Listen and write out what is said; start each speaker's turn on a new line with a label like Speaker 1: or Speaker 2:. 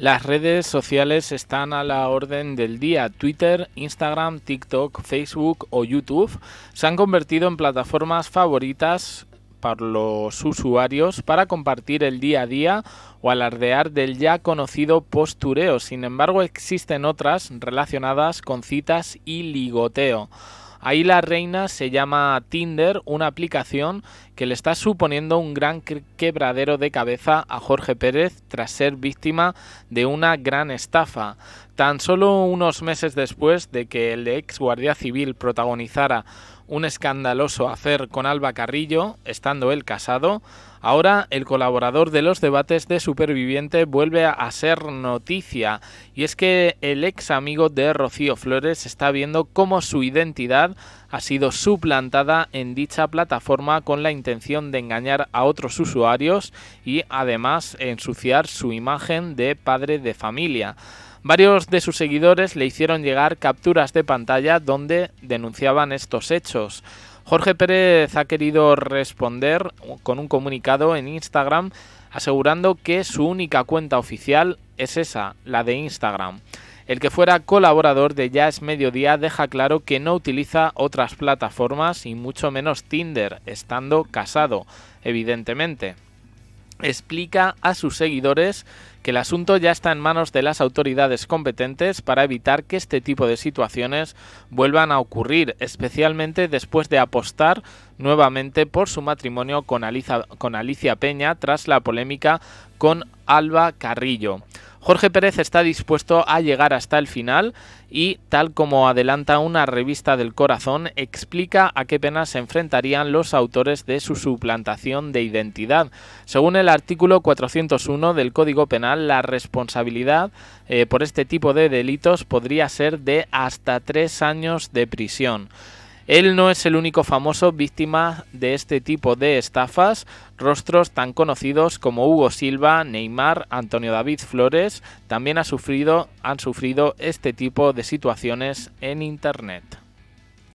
Speaker 1: Las redes sociales están a la orden del día. Twitter, Instagram, TikTok, Facebook o YouTube se han convertido en plataformas favoritas para los usuarios para compartir el día a día o alardear del ya conocido postureo. Sin embargo, existen otras relacionadas con citas y ligoteo. Ahí la reina se llama Tinder, una aplicación que le está suponiendo un gran quebradero de cabeza a Jorge Pérez tras ser víctima de una gran estafa. Tan solo unos meses después de que el ex guardia civil protagonizara un escandaloso hacer con Alba Carrillo, estando él casado, ahora el colaborador de los debates de Superviviente vuelve a ser noticia, y es que el ex amigo de Rocío Flores está viendo cómo su identidad ha sido suplantada en dicha plataforma con la intención de engañar a otros usuarios y además ensuciar su imagen de padre de familia. Varios de sus seguidores le hicieron llegar capturas de pantalla donde denunciaban estos hechos. Jorge Pérez ha querido responder con un comunicado en Instagram asegurando que su única cuenta oficial es esa, la de Instagram. El que fuera colaborador de es Mediodía deja claro que no utiliza otras plataformas y mucho menos Tinder, estando casado, evidentemente. Explica a sus seguidores que el asunto ya está en manos de las autoridades competentes para evitar que este tipo de situaciones vuelvan a ocurrir, especialmente después de apostar nuevamente por su matrimonio con con Alicia Peña tras la polémica con Alba Carrillo. Jorge Pérez está dispuesto a llegar hasta el final y, tal como adelanta una revista del corazón, explica a qué penas se enfrentarían los autores de su suplantación de identidad. Según el artículo 401 del Código Penal, la responsabilidad eh, por este tipo de delitos podría ser de hasta tres años de prisión. Él no es el único famoso víctima de este tipo de estafas. Rostros tan conocidos como Hugo Silva, Neymar, Antonio David Flores también ha sufrido, han sufrido este tipo de situaciones en Internet.